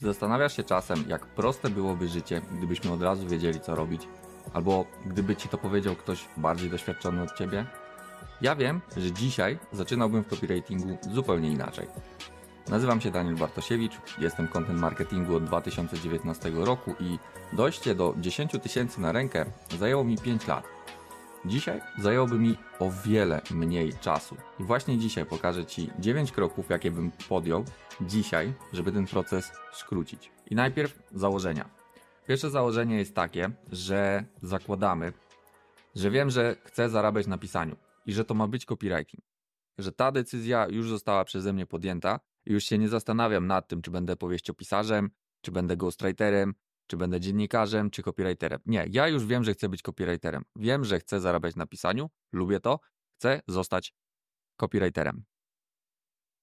Czy zastanawiasz się czasem, jak proste byłoby życie, gdybyśmy od razu wiedzieli, co robić? Albo gdyby ci to powiedział ktoś bardziej doświadczony od ciebie? Ja wiem, że dzisiaj zaczynałbym w copywritingu zupełnie inaczej. Nazywam się Daniel Bartosiewicz, jestem content marketingu od 2019 roku i dojście do 10 tysięcy na rękę zajęło mi 5 lat. Dzisiaj zajęłoby mi o wiele mniej czasu. I właśnie dzisiaj pokażę Ci 9 kroków, jakie bym podjął dzisiaj, żeby ten proces skrócić. I najpierw założenia. Pierwsze założenie jest takie, że zakładamy, że wiem, że chcę zarabiać na pisaniu i że to ma być copywriting. Że ta decyzja już została przeze mnie podjęta i już się nie zastanawiam nad tym, czy będę powieściopisarzem, czy będę ghostwriterem, czy będę dziennikarzem, czy copywriterem. Nie, ja już wiem, że chcę być copywriterem. Wiem, że chcę zarabiać na pisaniu, lubię to, chcę zostać copywriterem.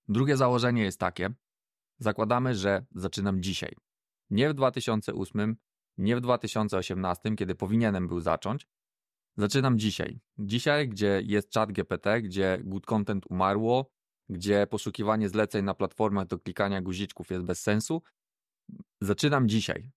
Drugie założenie jest takie: zakładamy, że zaczynam dzisiaj. Nie w 2008, nie w 2018, kiedy powinienem był zacząć. Zaczynam dzisiaj. Dzisiaj, gdzie jest czat GPT, gdzie good content umarło, gdzie poszukiwanie zleceń na platformach do klikania guziczków jest bez sensu. Zaczynam dzisiaj.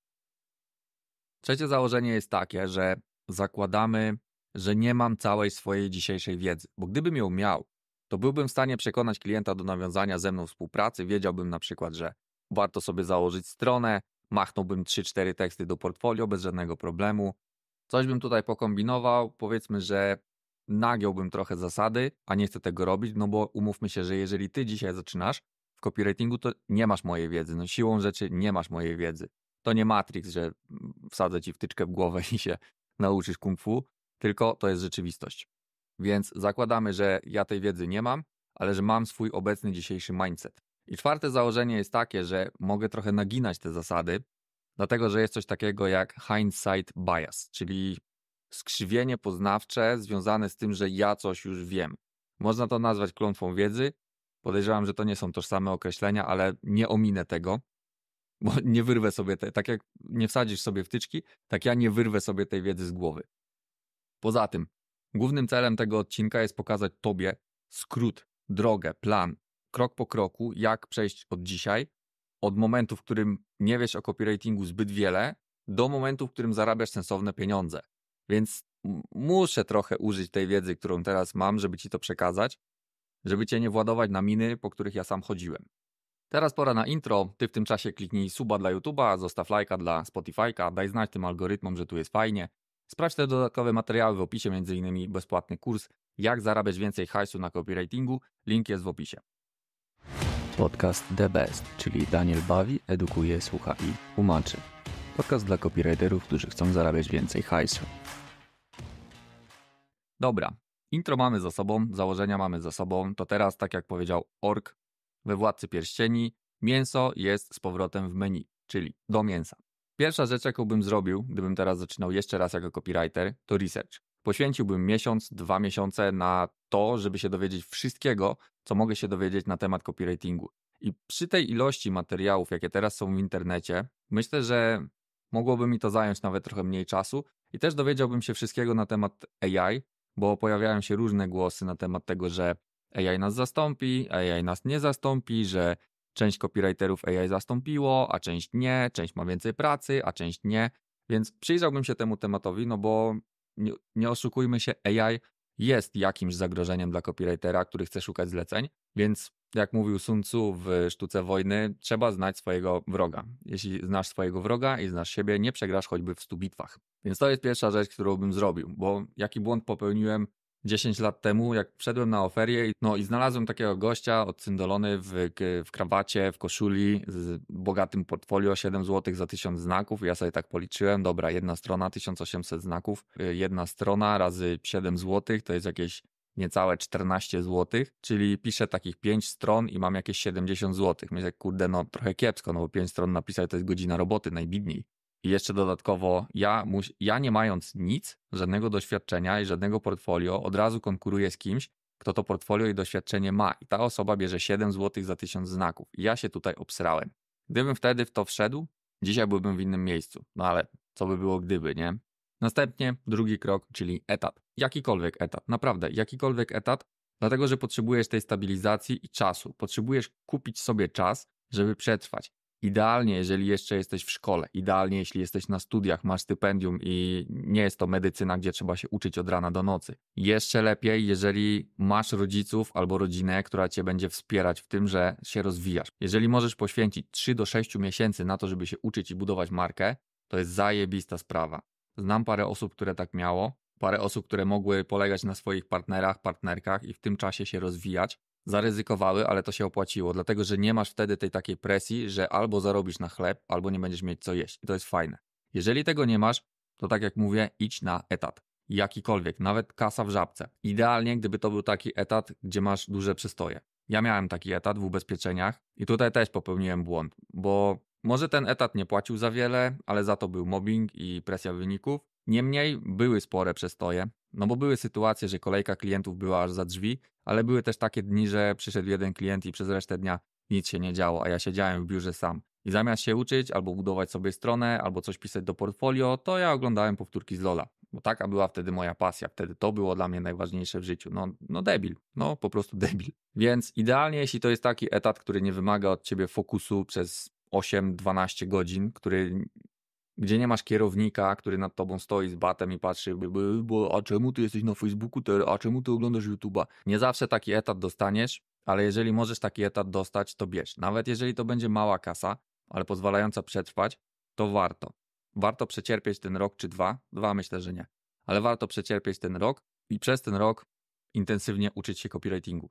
Trzecie założenie jest takie, że zakładamy, że nie mam całej swojej dzisiejszej wiedzy, bo gdybym ją miał, to byłbym w stanie przekonać klienta do nawiązania ze mną współpracy. Wiedziałbym na przykład, że warto sobie założyć stronę, machnąłbym 3-4 teksty do portfolio bez żadnego problemu. Coś bym tutaj pokombinował, powiedzmy, że nagiąłbym trochę zasady, a nie chcę tego robić, no bo umówmy się, że jeżeli ty dzisiaj zaczynasz w copywritingu, to nie masz mojej wiedzy. No siłą rzeczy nie masz mojej wiedzy. To nie Matrix, że wsadzę ci wtyczkę w głowę i się nauczysz kung fu, tylko to jest rzeczywistość. Więc zakładamy, że ja tej wiedzy nie mam, ale że mam swój obecny dzisiejszy mindset. I czwarte założenie jest takie, że mogę trochę naginać te zasady, dlatego że jest coś takiego jak hindsight bias, czyli skrzywienie poznawcze związane z tym, że ja coś już wiem. Można to nazwać klątwą wiedzy. Podejrzewam, że to nie są tożsame określenia, ale nie ominę tego bo nie wyrwę sobie, te, tak jak nie wsadzisz sobie wtyczki, tak ja nie wyrwę sobie tej wiedzy z głowy. Poza tym, głównym celem tego odcinka jest pokazać Tobie skrót, drogę, plan, krok po kroku, jak przejść od dzisiaj, od momentu, w którym nie wiesz o copywritingu zbyt wiele, do momentu, w którym zarabiasz sensowne pieniądze. Więc muszę trochę użyć tej wiedzy, którą teraz mam, żeby Ci to przekazać, żeby Cię nie władować na miny, po których ja sam chodziłem. Teraz pora na intro. Ty w tym czasie kliknij suba dla YouTube'a, zostaw lajka dla Spotify'ka, daj znać tym algorytmom, że tu jest fajnie. Sprawdź te dodatkowe materiały w opisie, m.in. bezpłatny kurs Jak zarabiać więcej hajsu na copywritingu. Link jest w opisie. Podcast The Best, czyli Daniel bawi, edukuje, słucha i tłumaczy. Podcast dla copywriterów, którzy chcą zarabiać więcej hajsu. Dobra, intro mamy za sobą, założenia mamy za sobą, to teraz, tak jak powiedział Ork, we Władcy Pierścieni mięso jest z powrotem w menu, czyli do mięsa. Pierwsza rzecz, jaką bym zrobił, gdybym teraz zaczynał jeszcze raz jako copywriter, to research. Poświęciłbym miesiąc, dwa miesiące na to, żeby się dowiedzieć wszystkiego, co mogę się dowiedzieć na temat copywritingu. I przy tej ilości materiałów, jakie teraz są w internecie, myślę, że mogłoby mi to zająć nawet trochę mniej czasu i też dowiedziałbym się wszystkiego na temat AI, bo pojawiają się różne głosy na temat tego, że AI nas zastąpi, AI nas nie zastąpi, że część copywriterów AI zastąpiło, a część nie, część ma więcej pracy, a część nie. Więc przyjrzałbym się temu tematowi, no bo nie, nie oszukujmy się, AI jest jakimś zagrożeniem dla copywritera, który chce szukać zleceń, więc jak mówił Sun Tzu w Sztuce Wojny, trzeba znać swojego wroga. Jeśli znasz swojego wroga i znasz siebie, nie przegrasz choćby w stu bitwach. Więc to jest pierwsza rzecz, którą bym zrobił, bo jaki błąd popełniłem 10 lat temu, jak wszedłem na oferię, no i znalazłem takiego gościa odcyndolony w, w krawacie, w koszuli, z bogatym portfolio, 7 zł za 1000 znaków. Ja sobie tak policzyłem, dobra, jedna strona, 1800 znaków, y, jedna strona razy 7 zł, to jest jakieś niecałe 14 zł, czyli piszę takich 5 stron i mam jakieś 70 zł. Myślę, kurde, no trochę kiepsko, no bo 5 stron napisać to jest godzina roboty najbidniej. I jeszcze dodatkowo, ja, ja nie mając nic, żadnego doświadczenia i żadnego portfolio, od razu konkuruję z kimś, kto to portfolio i doświadczenie ma. I ta osoba bierze 7 zł za 1000 znaków. I ja się tutaj obsrałem. Gdybym wtedy w to wszedł, dzisiaj byłbym w innym miejscu. No ale co by było gdyby, nie? Następnie drugi krok, czyli etat. Jakikolwiek etat, naprawdę, jakikolwiek etat, dlatego że potrzebujesz tej stabilizacji i czasu. Potrzebujesz kupić sobie czas, żeby przetrwać. Idealnie, jeżeli jeszcze jesteś w szkole, idealnie, jeśli jesteś na studiach, masz stypendium i nie jest to medycyna, gdzie trzeba się uczyć od rana do nocy. Jeszcze lepiej, jeżeli masz rodziców albo rodzinę, która cię będzie wspierać w tym, że się rozwijasz. Jeżeli możesz poświęcić 3 do 6 miesięcy na to, żeby się uczyć i budować markę, to jest zajebista sprawa. Znam parę osób, które tak miało, parę osób, które mogły polegać na swoich partnerach, partnerkach i w tym czasie się rozwijać zaryzykowały, ale to się opłaciło, dlatego że nie masz wtedy tej takiej presji, że albo zarobisz na chleb, albo nie będziesz mieć co jeść. I to jest fajne. Jeżeli tego nie masz, to tak jak mówię, idź na etat. Jakikolwiek, nawet kasa w żabce. Idealnie, gdyby to był taki etat, gdzie masz duże przystoje. Ja miałem taki etat w ubezpieczeniach i tutaj też popełniłem błąd, bo może ten etat nie płacił za wiele, ale za to był mobbing i presja wyników. Niemniej były spore przestoje, no bo były sytuacje, że kolejka klientów była aż za drzwi, ale były też takie dni, że przyszedł jeden klient i przez resztę dnia nic się nie działo, a ja siedziałem w biurze sam. I zamiast się uczyć, albo budować sobie stronę, albo coś pisać do portfolio, to ja oglądałem powtórki z Lola. Bo taka była wtedy moja pasja, wtedy to było dla mnie najważniejsze w życiu. No, no debil, no po prostu debil. Więc idealnie, jeśli to jest taki etat, który nie wymaga od ciebie fokusu przez 8-12 godzin, który gdzie nie masz kierownika, który nad tobą stoi z batem i patrzy, bo a czemu ty jesteś na Facebooku, a czemu ty oglądasz YouTube'a? Nie zawsze taki etat dostaniesz, ale jeżeli możesz taki etat dostać, to bierz. Nawet jeżeli to będzie mała kasa, ale pozwalająca przetrwać, to warto. Warto przecierpieć ten rok czy dwa, dwa myślę, że nie, ale warto przecierpieć ten rok i przez ten rok intensywnie uczyć się copywritingu.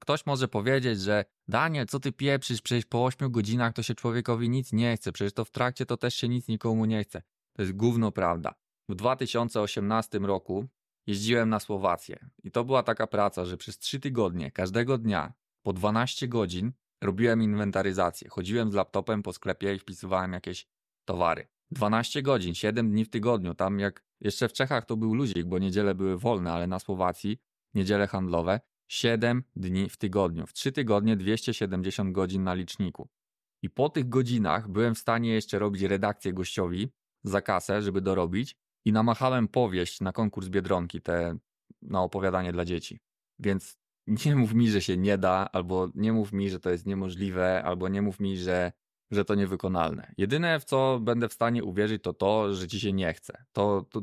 Ktoś może powiedzieć, że Daniel, co ty pieprzysz, przecież po 8 godzinach to się człowiekowi nic nie chce, przecież to w trakcie to też się nic nikomu nie chce. To jest gówno prawda. W 2018 roku jeździłem na Słowację i to była taka praca, że przez 3 tygodnie, każdego dnia, po 12 godzin robiłem inwentaryzację. Chodziłem z laptopem po sklepie i wpisywałem jakieś towary. 12 godzin, 7 dni w tygodniu. Tam jak jeszcze w Czechach to był luzik, bo niedziele były wolne, ale na Słowacji niedziele handlowe 7 dni w tygodniu, w 3 tygodnie 270 godzin na liczniku. I po tych godzinach byłem w stanie jeszcze robić redakcję gościowi za kasę, żeby dorobić, i namachałem powieść na konkurs biedronki, te na opowiadanie dla dzieci. Więc nie mów mi, że się nie da, albo nie mów mi, że to jest niemożliwe, albo nie mów mi, że, że to niewykonalne. Jedyne, w co będę w stanie uwierzyć, to to, że ci się nie chce. To, to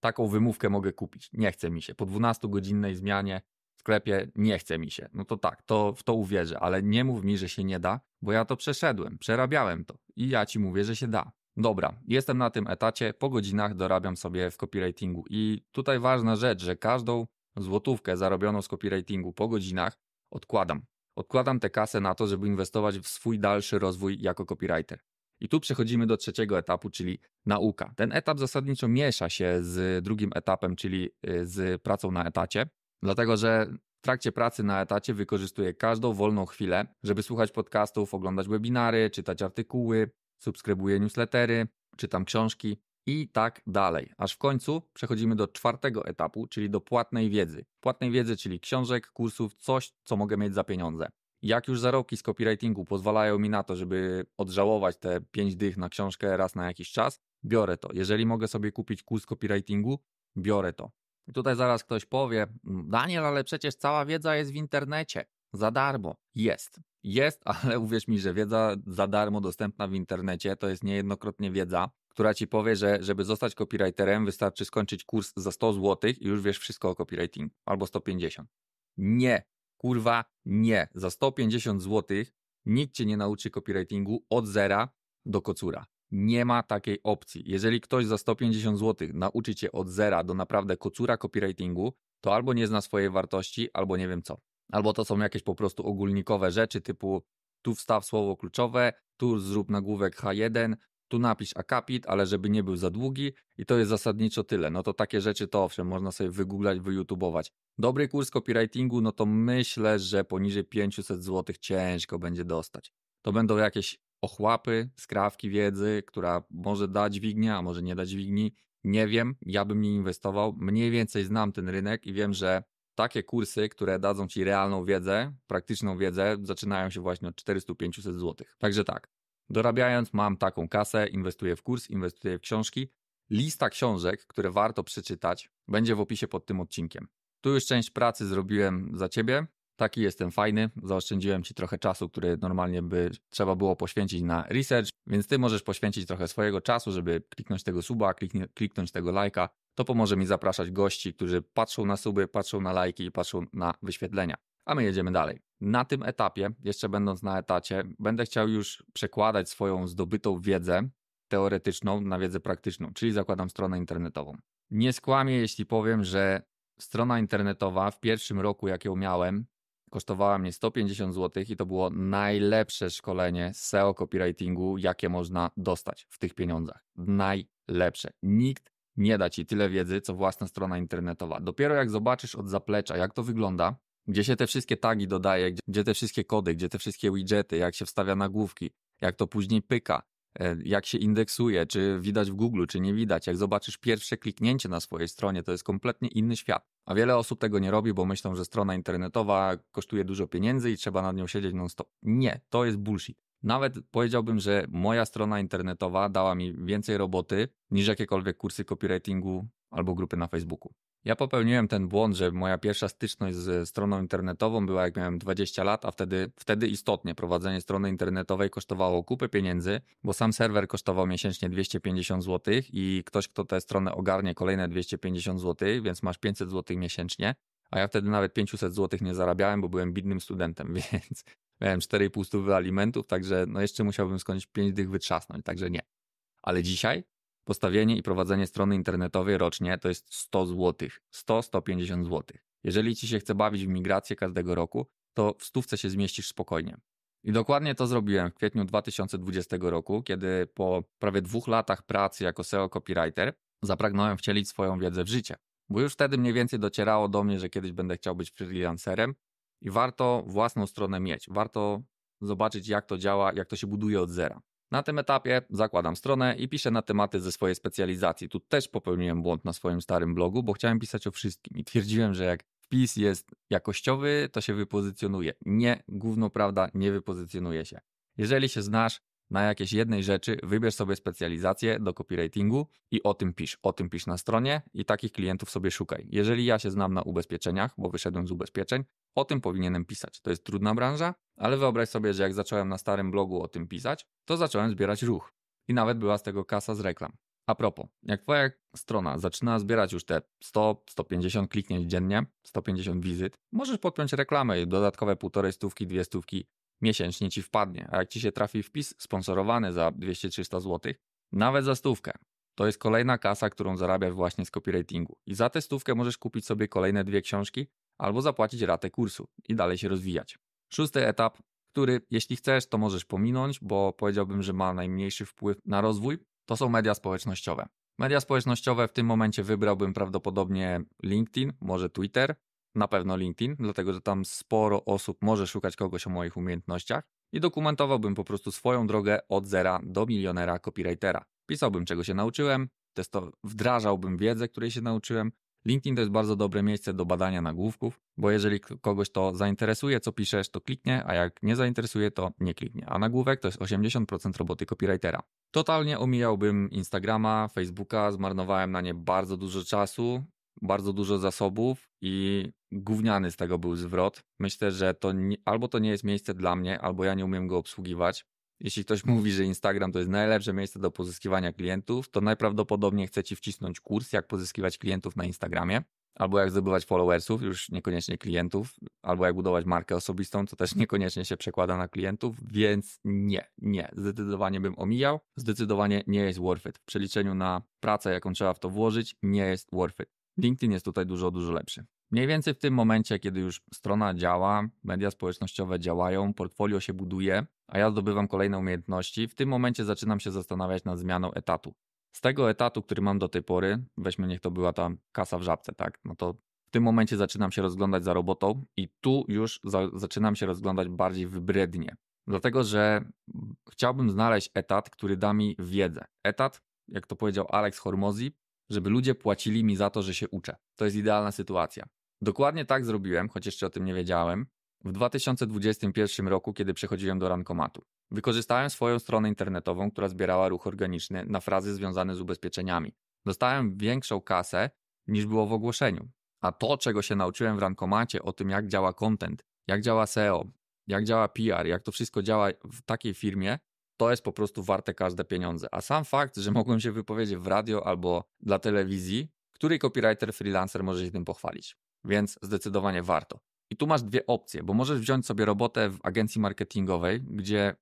taką wymówkę mogę kupić. Nie chce mi się. Po 12-godzinnej zmianie sklepie, nie chce mi się. No to tak, to w to uwierzę, ale nie mów mi, że się nie da, bo ja to przeszedłem, przerabiałem to i ja ci mówię, że się da. Dobra, jestem na tym etacie, po godzinach dorabiam sobie w copywritingu i tutaj ważna rzecz, że każdą złotówkę zarobioną z copywritingu po godzinach odkładam. Odkładam tę kasę na to, żeby inwestować w swój dalszy rozwój jako copywriter. I tu przechodzimy do trzeciego etapu, czyli nauka. Ten etap zasadniczo miesza się z drugim etapem, czyli y, z pracą na etacie, Dlatego, że w trakcie pracy na etacie wykorzystuję każdą wolną chwilę, żeby słuchać podcastów, oglądać webinary, czytać artykuły, subskrybuję newslettery, czytam książki i tak dalej. Aż w końcu przechodzimy do czwartego etapu, czyli do płatnej wiedzy. Płatnej wiedzy, czyli książek, kursów, coś, co mogę mieć za pieniądze. Jak już zarobki z copywritingu pozwalają mi na to, żeby odżałować te pięć dych na książkę raz na jakiś czas, biorę to. Jeżeli mogę sobie kupić kurs copywritingu, biorę to tutaj zaraz ktoś powie, mm, Daniel, ale przecież cała wiedza jest w internecie, za darmo. Jest. Jest, ale uwierz mi, że wiedza za darmo dostępna w internecie to jest niejednokrotnie wiedza, która ci powie, że żeby zostać copywriterem, wystarczy skończyć kurs za 100 zł i już wiesz wszystko o copywritingu albo 150. Nie, kurwa, nie. Za 150 zł nikt cię nie nauczy copywritingu od zera do kocura. Nie ma takiej opcji. Jeżeli ktoś za 150 zł nauczy cię od zera do naprawdę kocura copywritingu, to albo nie zna swojej wartości, albo nie wiem co. Albo to są jakieś po prostu ogólnikowe rzeczy typu tu wstaw słowo kluczowe, tu zrób nagłówek H1, tu napisz akapit, ale żeby nie był za długi i to jest zasadniczo tyle. No to takie rzeczy to owszem, można sobie wygooglać, wyjutubować. Dobry kurs copywritingu, no to myślę, że poniżej 500 zł ciężko będzie dostać. To będą jakieś ochłapy, skrawki wiedzy, która może da dźwignię, a może nie da dźwigni. Nie wiem, ja bym nie inwestował. Mniej więcej znam ten rynek i wiem, że takie kursy, które dadzą ci realną wiedzę, praktyczną wiedzę, zaczynają się właśnie od 400-500 zł. Także tak, dorabiając, mam taką kasę, inwestuję w kurs, inwestuję w książki. Lista książek, które warto przeczytać, będzie w opisie pod tym odcinkiem. Tu już część pracy zrobiłem za ciebie. Taki jestem fajny, zaoszczędziłem Ci trochę czasu, który normalnie by trzeba było poświęcić na research, więc Ty możesz poświęcić trochę swojego czasu, żeby kliknąć tego suba, kliknie, kliknąć tego lajka. To pomoże mi zapraszać gości, którzy patrzą na suby, patrzą na lajki i patrzą na wyświetlenia. A my jedziemy dalej. Na tym etapie, jeszcze będąc na etacie, będę chciał już przekładać swoją zdobytą wiedzę teoretyczną na wiedzę praktyczną, czyli zakładam stronę internetową. Nie skłamię, jeśli powiem, że strona internetowa w pierwszym roku, jak ją miałem, kosztowała mnie 150 zł i to było najlepsze szkolenie SEO copywritingu, jakie można dostać w tych pieniądzach. Najlepsze. Nikt nie da ci tyle wiedzy, co własna strona internetowa. Dopiero jak zobaczysz od zaplecza, jak to wygląda, gdzie się te wszystkie tagi dodaje, gdzie, gdzie te wszystkie kody, gdzie te wszystkie widgety, jak się wstawia nagłówki, jak to później pyka, E, jak się indeksuje, czy widać w Google, czy nie widać. Jak zobaczysz pierwsze kliknięcie na swojej stronie, to jest kompletnie inny świat. A wiele osób tego nie robi, bo myślą, że strona internetowa kosztuje dużo pieniędzy i trzeba nad nią siedzieć non-stop. Nie, to jest bullshit. Nawet powiedziałbym, że moja strona internetowa dała mi więcej roboty niż jakiekolwiek kursy copywritingu albo grupy na Facebooku. Ja popełniłem ten błąd, że moja pierwsza styczność ze stroną internetową była jak miałem 20 lat, a wtedy, wtedy istotnie prowadzenie strony internetowej kosztowało kupę pieniędzy, bo sam serwer kosztował miesięcznie 250 zł i ktoś, kto tę stronę ogarnie, kolejne 250 zł, więc masz 500 zł miesięcznie, a ja wtedy nawet 500 zł nie zarabiałem, bo byłem bidnym studentem, więc miałem 4,5 stówy alimentów, także no jeszcze musiałbym skądś 5 dych wytrzasnąć, także nie. Ale dzisiaj Postawienie i prowadzenie strony internetowej rocznie to jest 100 zł. 100-150 zł. Jeżeli ci się chce bawić w migrację każdego roku, to w stówce się zmieścisz spokojnie. I dokładnie to zrobiłem w kwietniu 2020 roku, kiedy po prawie dwóch latach pracy jako SEO copywriter zapragnąłem wcielić swoją wiedzę w życie. Bo już wtedy mniej więcej docierało do mnie, że kiedyś będę chciał być freelancerem i warto własną stronę mieć. Warto zobaczyć, jak to działa, jak to się buduje od zera. Na tym etapie zakładam stronę i piszę na tematy ze swojej specjalizacji. Tu też popełniłem błąd na swoim starym blogu, bo chciałem pisać o wszystkim i twierdziłem, że jak wpis jest jakościowy, to się wypozycjonuje. Nie, gówno prawda, nie wypozycjonuje się. Jeżeli się znasz, na jakiejś jednej rzeczy, wybierz sobie specjalizację do copywritingu i o tym pisz. O tym pisz na stronie i takich klientów sobie szukaj. Jeżeli ja się znam na ubezpieczeniach, bo wyszedłem z ubezpieczeń, o tym powinienem pisać. To jest trudna branża, ale wyobraź sobie, że jak zacząłem na starym blogu o tym pisać, to zacząłem zbierać ruch. I nawet była z tego kasa z reklam. A propos, jak twoja strona zaczyna zbierać już te 100-150 kliknięć dziennie, 150 wizyt, możesz podpiąć reklamę, dodatkowe półtorej stówki, dwie stówki miesięcznie ci wpadnie, a jak ci się trafi wpis sponsorowany za 200-300 zł, nawet za stówkę, to jest kolejna kasa, którą zarabiasz właśnie z copywritingu. I za tę stówkę możesz kupić sobie kolejne dwie książki albo zapłacić ratę kursu i dalej się rozwijać. Szósty etap, który jeśli chcesz, to możesz pominąć, bo powiedziałbym, że ma najmniejszy wpływ na rozwój, to są media społecznościowe. Media społecznościowe w tym momencie wybrałbym prawdopodobnie LinkedIn, może Twitter, na pewno LinkedIn, dlatego że tam sporo osób może szukać kogoś o moich umiejętnościach i dokumentowałbym po prostu swoją drogę od zera do milionera copywritera. Pisałbym, czego się nauczyłem, testo wdrażałbym wiedzę, której się nauczyłem. LinkedIn to jest bardzo dobre miejsce do badania nagłówków, bo jeżeli kogoś to zainteresuje, co piszesz, to kliknie, a jak nie zainteresuje, to nie kliknie. A nagłówek to jest 80% roboty copywritera. Totalnie omijałbym Instagrama, Facebooka, zmarnowałem na nie bardzo dużo czasu, bardzo dużo zasobów i gówniany z tego był zwrot. Myślę, że to nie, albo to nie jest miejsce dla mnie, albo ja nie umiem go obsługiwać. Jeśli ktoś mhm. mówi, że Instagram to jest najlepsze miejsce do pozyskiwania klientów, to najprawdopodobniej chce ci wcisnąć kurs, jak pozyskiwać klientów na Instagramie, albo jak zdobywać followersów, już niekoniecznie klientów, albo jak budować markę osobistą, co też niekoniecznie się przekłada na klientów, więc nie, nie, zdecydowanie bym omijał. Zdecydowanie nie jest worth it. W przeliczeniu na pracę, jaką trzeba w to włożyć, nie jest worth it. LinkedIn jest tutaj dużo, dużo lepszy. Mniej więcej w tym momencie, kiedy już strona działa, media społecznościowe działają, portfolio się buduje, a ja zdobywam kolejne umiejętności, w tym momencie zaczynam się zastanawiać nad zmianą etatu. Z tego etatu, który mam do tej pory, weźmy niech to była ta kasa w żabce, tak? No to w tym momencie zaczynam się rozglądać za robotą i tu już za zaczynam się rozglądać bardziej wybrednie. Dlatego, że chciałbym znaleźć etat, który da mi wiedzę. Etat, jak to powiedział Alex Hormozzi, żeby ludzie płacili mi za to, że się uczę. To jest idealna sytuacja. Dokładnie tak zrobiłem, choć jeszcze o tym nie wiedziałem, w 2021 roku, kiedy przechodziłem do rankomatu. Wykorzystałem swoją stronę internetową, która zbierała ruch organiczny na frazy związane z ubezpieczeniami. Dostałem większą kasę niż było w ogłoszeniu. A to, czego się nauczyłem w rankomacie, o tym jak działa content, jak działa SEO, jak działa PR, jak to wszystko działa w takiej firmie, to jest po prostu warte każde pieniądze. A sam fakt, że mogłem się wypowiedzieć w radio albo dla telewizji, której copywriter, freelancer może się tym pochwalić. Więc zdecydowanie warto. I tu masz dwie opcje, bo możesz wziąć sobie robotę w agencji marketingowej, gdzie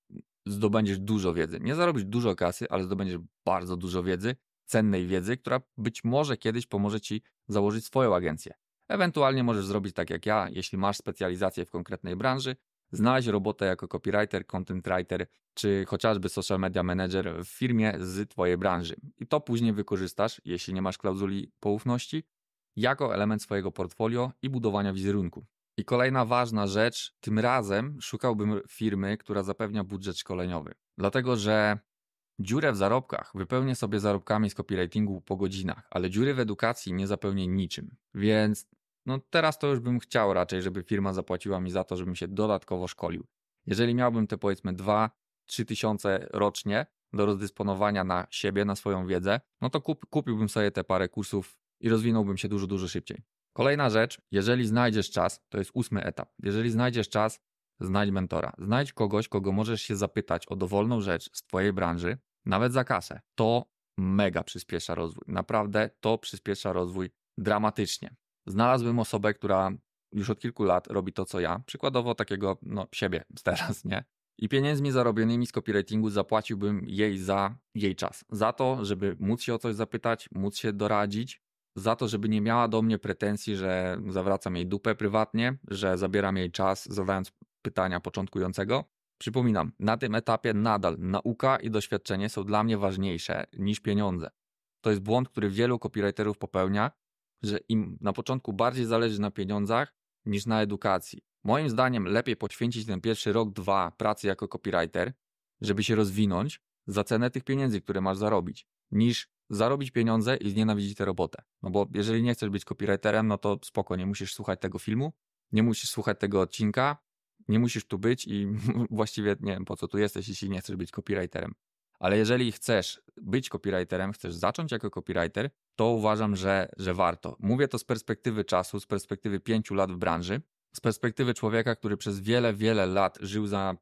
zdobędziesz dużo wiedzy. Nie zarobisz dużo kasy, ale zdobędziesz bardzo dużo wiedzy, cennej wiedzy, która być może kiedyś pomoże ci założyć swoją agencję. Ewentualnie możesz zrobić tak jak ja, jeśli masz specjalizację w konkretnej branży, znaleźć robotę jako copywriter, content writer czy chociażby social media manager w firmie z Twojej branży. I to później wykorzystasz, jeśli nie masz klauzuli poufności, jako element swojego portfolio i budowania wizerunku. I kolejna ważna rzecz, tym razem szukałbym firmy, która zapewnia budżet szkoleniowy. Dlatego, że dziurę w zarobkach wypełnię sobie zarobkami z copywritingu po godzinach, ale dziury w edukacji nie zapełnię niczym. Więc no teraz to już bym chciał raczej, żeby firma zapłaciła mi za to, żebym się dodatkowo szkolił. Jeżeli miałbym te powiedzmy 2-3 tysiące rocznie do rozdysponowania na siebie, na swoją wiedzę, no to kup, kupiłbym sobie te parę kursów i rozwinąłbym się dużo, dużo szybciej. Kolejna rzecz, jeżeli znajdziesz czas, to jest ósmy etap. Jeżeli znajdziesz czas, znajdź mentora. Znajdź kogoś, kogo możesz się zapytać o dowolną rzecz z Twojej branży, nawet za kasę. To mega przyspiesza rozwój. Naprawdę to przyspiesza rozwój dramatycznie znalazłbym osobę, która już od kilku lat robi to, co ja, przykładowo takiego, no, siebie teraz, nie? I pieniędzmi zarobionymi z copywritingu zapłaciłbym jej za jej czas. Za to, żeby móc się o coś zapytać, móc się doradzić, za to, żeby nie miała do mnie pretensji, że zawracam jej dupę prywatnie, że zabieram jej czas, zadając pytania początkującego. Przypominam, na tym etapie nadal nauka i doświadczenie są dla mnie ważniejsze niż pieniądze. To jest błąd, który wielu copywriterów popełnia że im na początku bardziej zależy na pieniądzach niż na edukacji. Moim zdaniem lepiej poświęcić ten pierwszy rok, dwa pracy jako copywriter, żeby się rozwinąć za cenę tych pieniędzy, które masz zarobić, niż zarobić pieniądze i znienawidzić tę robotę. No bo jeżeli nie chcesz być copywriterem, no to spoko, nie musisz słuchać tego filmu, nie musisz słuchać tego odcinka, nie musisz tu być i właściwie nie wiem po co tu jesteś, jeśli nie chcesz być copywriterem. Ale jeżeli chcesz być copywriterem, chcesz zacząć jako copywriter, to uważam, że, że warto. Mówię to z perspektywy czasu, z perspektywy pięciu lat w branży, z perspektywy człowieka, który przez wiele, wiele lat żył za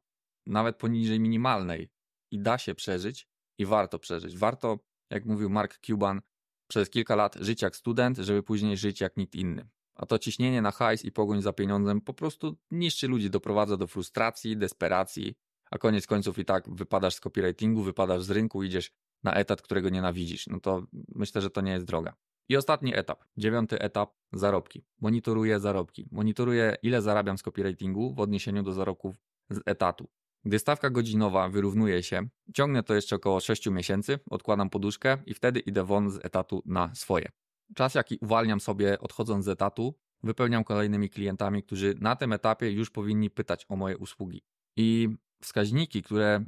nawet poniżej minimalnej i da się przeżyć i warto przeżyć. Warto, jak mówił Mark Cuban, przez kilka lat żyć jak student, żeby później żyć jak nikt inny. A to ciśnienie na hajs i pogoń za pieniądzem po prostu niszczy ludzi, doprowadza do frustracji, desperacji, a koniec końców i tak wypadasz z copywritingu, wypadasz z rynku, idziesz na etat, którego nienawidzisz, no to myślę, że to nie jest droga. I ostatni etap, dziewiąty etap, zarobki. Monitoruję zarobki. Monitoruję, ile zarabiam z copywritingu w odniesieniu do zarobków z etatu. Gdy stawka godzinowa wyrównuje się, ciągnę to jeszcze około 6 miesięcy, odkładam poduszkę i wtedy idę won z etatu na swoje. Czas, jaki uwalniam sobie odchodząc z etatu, wypełniam kolejnymi klientami, którzy na tym etapie już powinni pytać o moje usługi. I wskaźniki, które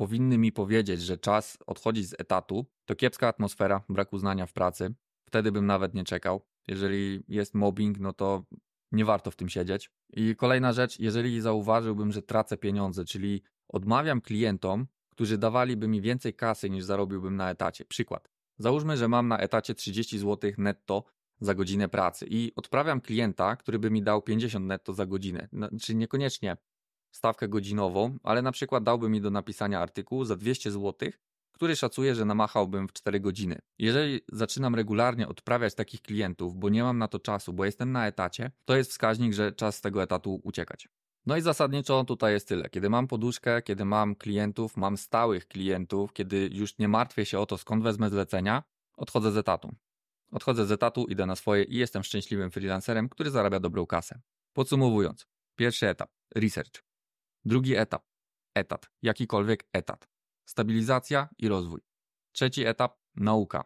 powinny mi powiedzieć, że czas odchodzić z etatu, to kiepska atmosfera, brak uznania w pracy. Wtedy bym nawet nie czekał. Jeżeli jest mobbing, no to nie warto w tym siedzieć. I kolejna rzecz, jeżeli zauważyłbym, że tracę pieniądze, czyli odmawiam klientom, którzy dawaliby mi więcej kasy niż zarobiłbym na etacie. Przykład. Załóżmy, że mam na etacie 30 zł netto za godzinę pracy i odprawiam klienta, który by mi dał 50 netto za godzinę. No, czyli niekoniecznie stawkę godzinową, ale na przykład dałby mi do napisania artykułu za 200 zł, który szacuję, że namachałbym w 4 godziny. Jeżeli zaczynam regularnie odprawiać takich klientów, bo nie mam na to czasu, bo jestem na etacie, to jest wskaźnik, że czas z tego etatu uciekać. No i zasadniczo tutaj jest tyle. Kiedy mam poduszkę, kiedy mam klientów, mam stałych klientów, kiedy już nie martwię się o to, skąd wezmę zlecenia, odchodzę z etatu. Odchodzę z etatu, idę na swoje i jestem szczęśliwym freelancerem, który zarabia dobrą kasę. Podsumowując, pierwszy etap research. Drugi etap. Etat. Jakikolwiek etat. Stabilizacja i rozwój. Trzeci etap. Nauka.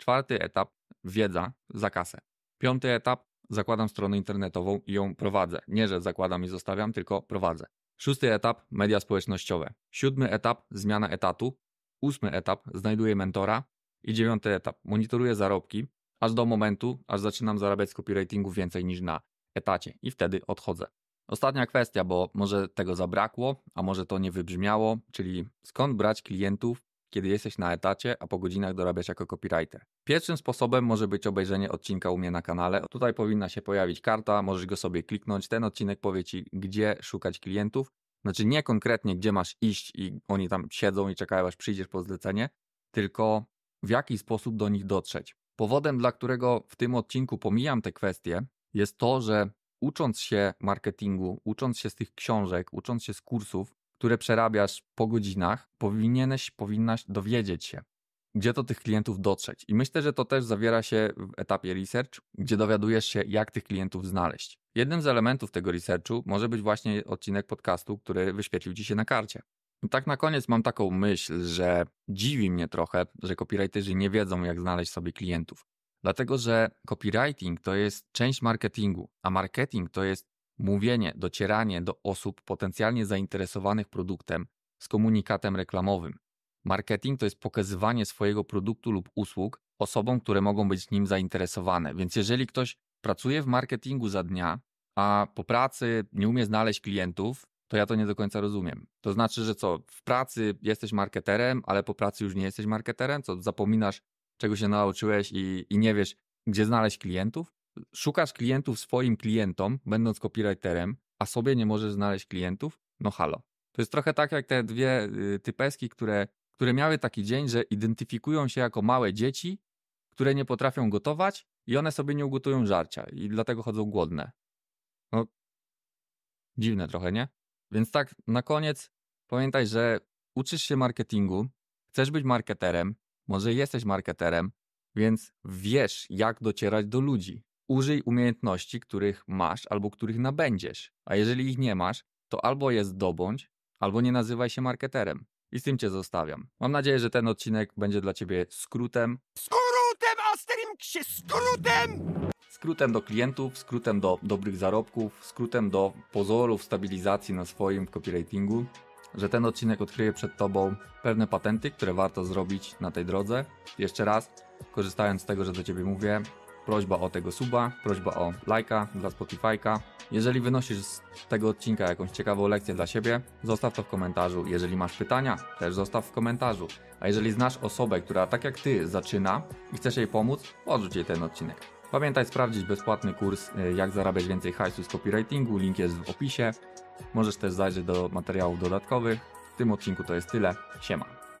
Czwarty etap. Wiedza za kasę. Piąty etap. Zakładam stronę internetową i ją prowadzę. Nie, że zakładam i zostawiam, tylko prowadzę. Szósty etap. Media społecznościowe. Siódmy etap. Zmiana etatu. Ósmy etap. Znajduję mentora. I dziewiąty etap. Monitoruję zarobki, aż do momentu, aż zaczynam zarabiać z copywritingu więcej niż na etacie i wtedy odchodzę. Ostatnia kwestia, bo może tego zabrakło, a może to nie wybrzmiało, czyli skąd brać klientów, kiedy jesteś na etacie, a po godzinach dorabiasz jako copywriter. Pierwszym sposobem może być obejrzenie odcinka u mnie na kanale. Tutaj powinna się pojawić karta, możesz go sobie kliknąć. Ten odcinek powie ci, gdzie szukać klientów. Znaczy nie konkretnie, gdzie masz iść i oni tam siedzą i czekają, aż przyjdziesz po zlecenie, tylko w jaki sposób do nich dotrzeć. Powodem, dla którego w tym odcinku pomijam te kwestie, jest to, że ucząc się marketingu, ucząc się z tych książek, ucząc się z kursów, które przerabiasz po godzinach, powinieneś, powinnaś dowiedzieć się, gdzie to tych klientów dotrzeć. I myślę, że to też zawiera się w etapie research, gdzie dowiadujesz się, jak tych klientów znaleźć. Jednym z elementów tego researchu może być właśnie odcinek podcastu, który wyświetlił Ci się na karcie. I tak na koniec mam taką myśl, że dziwi mnie trochę, że copywriterzy nie wiedzą, jak znaleźć sobie klientów. Dlatego, że copywriting to jest część marketingu, a marketing to jest mówienie, docieranie do osób potencjalnie zainteresowanych produktem z komunikatem reklamowym. Marketing to jest pokazywanie swojego produktu lub usług osobom, które mogą być nim zainteresowane. Więc jeżeli ktoś pracuje w marketingu za dnia, a po pracy nie umie znaleźć klientów, to ja to nie do końca rozumiem. To znaczy, że co, w pracy jesteś marketerem, ale po pracy już nie jesteś marketerem, co zapominasz czego się nauczyłeś i, i nie wiesz, gdzie znaleźć klientów? Szukasz klientów swoim klientom, będąc copywriterem, a sobie nie możesz znaleźć klientów? No halo. To jest trochę tak jak te dwie y, typeski, które, które miały taki dzień, że identyfikują się jako małe dzieci, które nie potrafią gotować i one sobie nie ugotują żarcia i dlatego chodzą głodne. No, dziwne trochę, nie? Więc tak, na koniec pamiętaj, że uczysz się marketingu, chcesz być marketerem, może jesteś marketerem, więc wiesz, jak docierać do ludzi. Użyj umiejętności, których masz albo których nabędziesz. A jeżeli ich nie masz, to albo je zdobądź, albo nie nazywaj się marketerem. I z tym cię zostawiam. Mam nadzieję, że ten odcinek będzie dla ciebie skrótem. Skrótem, Asterixie, skrótem! Skrótem do klientów, skrótem do dobrych zarobków, skrótem do pozorów stabilizacji na swoim copywritingu że ten odcinek odkryje przed Tobą pewne patenty, które warto zrobić na tej drodze. Jeszcze raz, korzystając z tego, że do Ciebie mówię, prośba o tego suba, prośba o lajka dla Spotify'ka. Jeżeli wynosisz z tego odcinka jakąś ciekawą lekcję dla siebie, zostaw to w komentarzu. Jeżeli masz pytania, też zostaw w komentarzu. A jeżeli znasz osobę, która tak jak Ty zaczyna i chcesz jej pomóc, odrzuć jej ten odcinek. Pamiętaj sprawdzić bezpłatny kurs y, Jak zarabiać więcej hajsu z copywritingu, link jest w opisie. Możesz też zajrzeć do materiałów dodatkowych. W tym odcinku to jest tyle. Siema.